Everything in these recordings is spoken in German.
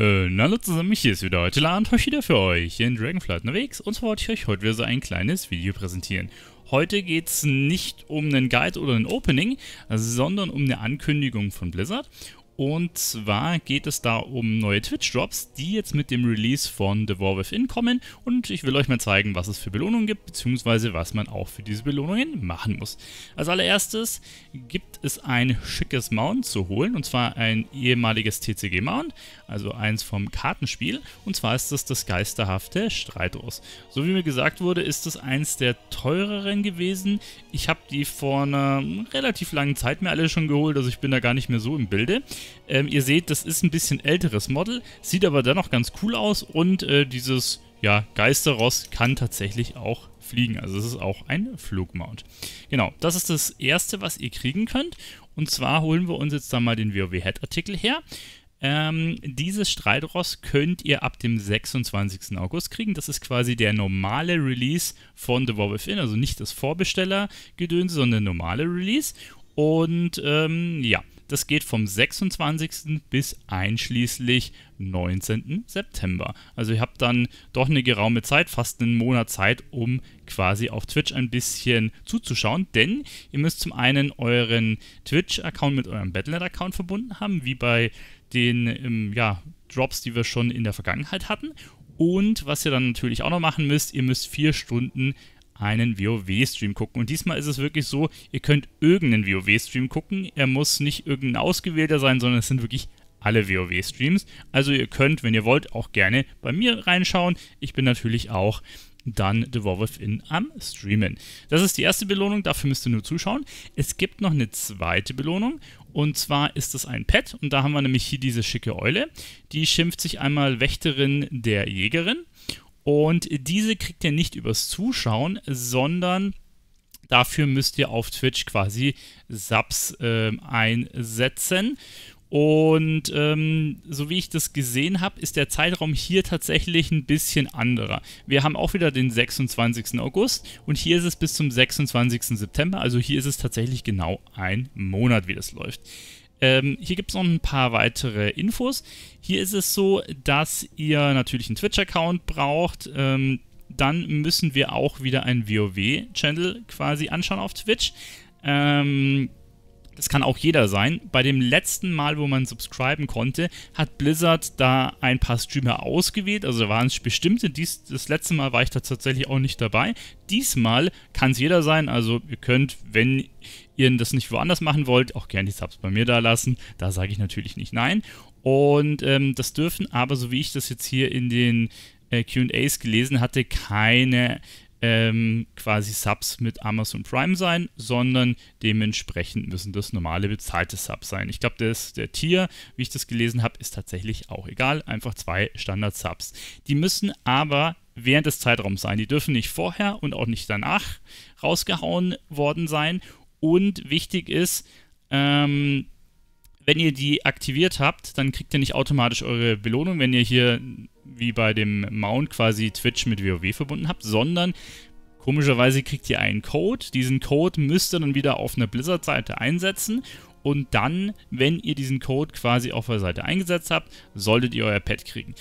Äh, na hallo zusammen, hier ist wieder heute Land euch wieder für euch hier in Dragonflight unterwegs und zwar wollte ich euch heute wieder so ein kleines Video präsentieren. Heute geht es nicht um einen Guide oder ein Opening, sondern um eine Ankündigung von Blizzard und zwar geht es da um neue Twitch-Drops, die jetzt mit dem Release von The War Within kommen. Und ich will euch mal zeigen, was es für Belohnungen gibt, beziehungsweise was man auch für diese Belohnungen machen muss. Als allererstes gibt es ein schickes Mount zu holen, und zwar ein ehemaliges TCG-Mount, also eins vom Kartenspiel. Und zwar ist das das geisterhafte Streitros. So wie mir gesagt wurde, ist es eins der teureren gewesen. Ich habe die vor einer relativ langen Zeit mir alle schon geholt, also ich bin da gar nicht mehr so im Bilde. Ähm, ihr seht, das ist ein bisschen älteres Model, sieht aber dennoch ganz cool aus und äh, dieses ja, Geisterross kann tatsächlich auch fliegen. Also es ist auch ein Flugmount. Genau, das ist das Erste, was ihr kriegen könnt. Und zwar holen wir uns jetzt da mal den WoW-Head-Artikel her. Ähm, dieses Streitross könnt ihr ab dem 26. August kriegen. Das ist quasi der normale Release von The War Within, also nicht das Vorbesteller-Gedönse, sondern der normale Release. Und ähm, ja, das geht vom 26. bis einschließlich 19. September. Also ihr habt dann doch eine geraume Zeit, fast einen Monat Zeit, um quasi auf Twitch ein bisschen zuzuschauen, denn ihr müsst zum einen euren Twitch-Account mit eurem Battlenet-Account verbunden haben, wie bei den ähm, ja, Drops, die wir schon in der Vergangenheit hatten. Und was ihr dann natürlich auch noch machen müsst, ihr müsst vier Stunden einen WoW-Stream gucken. Und diesmal ist es wirklich so, ihr könnt irgendeinen WoW-Stream gucken. Er muss nicht irgendein ausgewählter sein, sondern es sind wirklich alle WoW-Streams. Also ihr könnt, wenn ihr wollt, auch gerne bei mir reinschauen. Ich bin natürlich auch dann The War am Streamen. Das ist die erste Belohnung, dafür müsst ihr nur zuschauen. Es gibt noch eine zweite Belohnung und zwar ist das ein Pet und da haben wir nämlich hier diese schicke Eule. Die schimpft sich einmal Wächterin der Jägerin und diese kriegt ihr nicht übers Zuschauen, sondern dafür müsst ihr auf Twitch quasi Subs äh, einsetzen. Und ähm, so wie ich das gesehen habe, ist der Zeitraum hier tatsächlich ein bisschen anderer. Wir haben auch wieder den 26. August und hier ist es bis zum 26. September. Also hier ist es tatsächlich genau ein Monat, wie das läuft. Ähm, hier gibt es noch ein paar weitere Infos. Hier ist es so, dass ihr natürlich einen Twitch-Account braucht. Ähm, dann müssen wir auch wieder einen WoW-Channel quasi anschauen auf Twitch. Ähm, das kann auch jeder sein. Bei dem letzten Mal, wo man subscriben konnte, hat Blizzard da ein paar Streamer ausgewählt. Also waren es bestimmte. Dies, das letzte Mal war ich da tatsächlich auch nicht dabei. Diesmal kann es jeder sein. Also ihr könnt, wenn ihr das nicht woanders machen wollt, auch gerne die Subs bei mir da lassen. Da sage ich natürlich nicht nein. Und ähm, das dürfen aber, so wie ich das jetzt hier in den äh, QAs gelesen hatte, keine ähm, quasi Subs mit Amazon Prime sein, sondern dementsprechend müssen das normale bezahlte Subs sein. Ich glaube, der Tier, wie ich das gelesen habe, ist tatsächlich auch egal. Einfach zwei Standard-Subs. Die müssen aber während des Zeitraums sein. Die dürfen nicht vorher und auch nicht danach rausgehauen worden sein. Und wichtig ist, ähm, wenn ihr die aktiviert habt, dann kriegt ihr nicht automatisch eure Belohnung. Wenn ihr hier wie bei dem Mount quasi Twitch mit WoW verbunden habt, sondern komischerweise kriegt ihr einen Code. Diesen Code müsst ihr dann wieder auf einer Blizzard-Seite einsetzen und dann, wenn ihr diesen Code quasi auf der Seite eingesetzt habt, solltet ihr euer Pad kriegen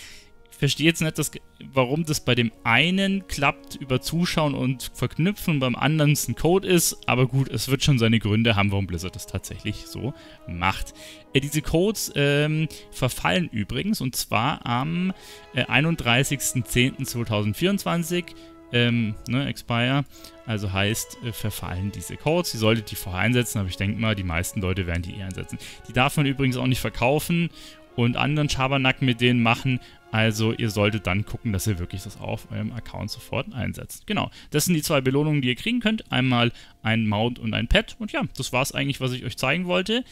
verstehe jetzt nicht, dass, warum das bei dem einen klappt über Zuschauen und Verknüpfen, beim anderen ein Code ist, aber gut, es wird schon seine Gründe haben, warum Blizzard das tatsächlich so macht. Äh, diese Codes ähm, verfallen übrigens und zwar am äh, 31.10.2024. Ähm, ne, expire, also heißt, äh, verfallen diese Codes. Ihr solltet die vorher einsetzen, aber ich denke mal, die meisten Leute werden die eh einsetzen. Die darf man übrigens auch nicht verkaufen und anderen Schabernack mit denen machen, also ihr solltet dann gucken, dass ihr wirklich das auf eurem Account sofort einsetzt. Genau, das sind die zwei Belohnungen, die ihr kriegen könnt. Einmal ein Mount und ein Pad. Und ja, das war es eigentlich, was ich euch zeigen wollte.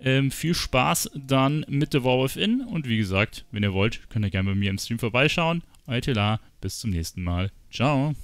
Ähm, viel Spaß dann mit The Warwolf Inn. Und wie gesagt, wenn ihr wollt, könnt ihr gerne bei mir im Stream vorbeischauen. Euer Tela, bis zum nächsten Mal. Ciao.